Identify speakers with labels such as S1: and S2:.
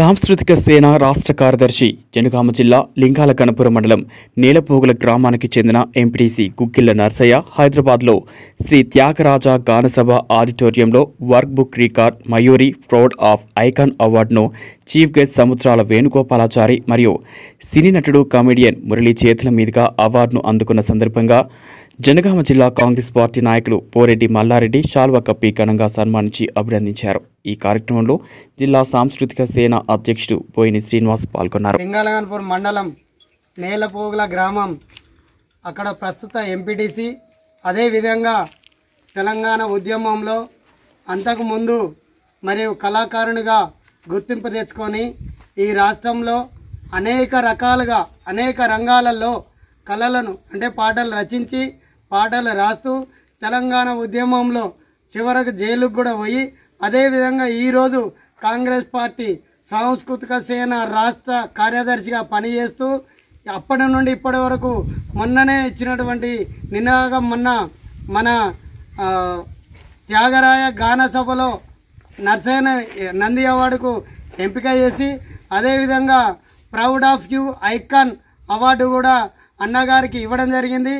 S1: సాంస్కృతిక సేన రాష్ట్ర కార్యదర్శి జనగామ జిల్లా లింగాల కనపురం మండలం నీలపోగుల గ్రామానికి చెందిన ఎంపీటీసీ గుగ్గిళ్ల నర్సయ్య హైదరాబాద్లో శ్రీ త్యాగరాజ గానసభ ఆడిటోరియంలో work book record Mayuri proud of icon అవార్డును చీఫ్ గెస్ట్ సముద్రాల వేణుగోపాలాచారి మరియు సినీ నటుడు కామెడియన్ మురళీ చేతుల మీదుగా అవార్డును అందుకున్న సందర్భంగా జనగామ జిల్లా కాంగ్రెస్ పార్టీ నాయకులు పోరెడ్డి మల్లారెడ్డి షాల్వ కప్పి ఘనంగా సన్మానించి అభినందించారు ఈ కార్యక్రమంలో జిల్లా సాంస్కృతిక సేన అధ్యక్షుడు పోయిని శ్రీనివాస్ పాల్గొన్నారు
S2: లింగాలగన్పూర్ మండలం నేలపోగుల గ్రామం అక్కడ ప్రస్తుత ఎంపీటీసీ అదేవిధంగా తెలంగాణ ఉద్యమంలో అంతకుముందు మరియు కళాకారునిగా గుర్తింపు తెచ్చుకొని ఈ రాష్ట్రంలో అనేక రకాలుగా అనేక రంగాలలో కళలను అంటే పాటలు రచించి పాటలు రాస్తూ తెలంగాణ ఉద్యమంలో చివరకు జైలుకు కూడా పోయి అదేవిధంగా ఈరోజు కాంగ్రెస్ పార్టీ సాంస్కృతిక సేన రాష్ట్ర కార్యదర్శిగా పనిచేస్తూ అప్పటి నుండి ఇప్పటి వరకు మొన్ననే ఇచ్చినటువంటి నినాదం మొన్న మన త్యాగరాయ గాన సభలో నర్సైన నంది అవార్డుకు ఎంపిక చేసి అదేవిధంగా proud of you icon award కూడా అన్నగారికి ఇవ్వడం జరిగింది